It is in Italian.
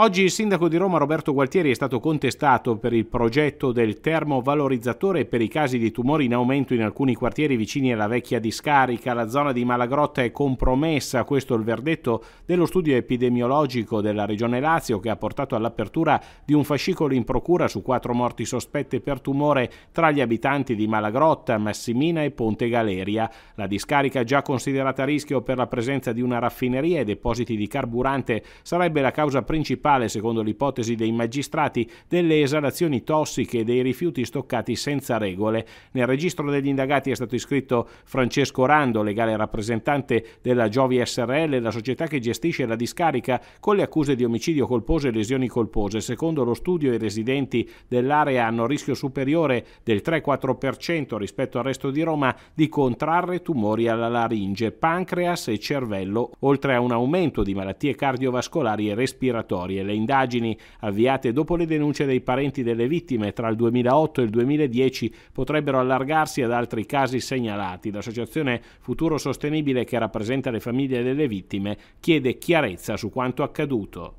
Oggi il sindaco di Roma Roberto Gualtieri è stato contestato per il progetto del termovalorizzatore e per i casi di tumori in aumento in alcuni quartieri vicini alla vecchia discarica. La zona di Malagrotta è compromessa, questo è il verdetto dello studio epidemiologico della Regione Lazio che ha portato all'apertura di un fascicolo in procura su quattro morti sospette per tumore tra gli abitanti di Malagrotta, Massimina e Ponte Galeria. La discarica già considerata a rischio per la presenza di una raffineria e depositi di carburante sarebbe la causa principale principale, secondo l'ipotesi dei magistrati, delle esalazioni tossiche e dei rifiuti stoccati senza regole. Nel registro degli indagati è stato iscritto Francesco Rando, legale rappresentante della Giovi SRL, la società che gestisce la discarica, con le accuse di omicidio colposo e lesioni colpose. Secondo lo studio, i residenti dell'area hanno rischio superiore del 3-4% rispetto al resto di Roma di contrarre tumori alla laringe, pancreas e cervello, oltre a un aumento di malattie cardiovascolari e respiratorie e le indagini avviate dopo le denunce dei parenti delle vittime tra il 2008 e il 2010 potrebbero allargarsi ad altri casi segnalati. L'associazione Futuro Sostenibile che rappresenta le famiglie delle vittime chiede chiarezza su quanto accaduto.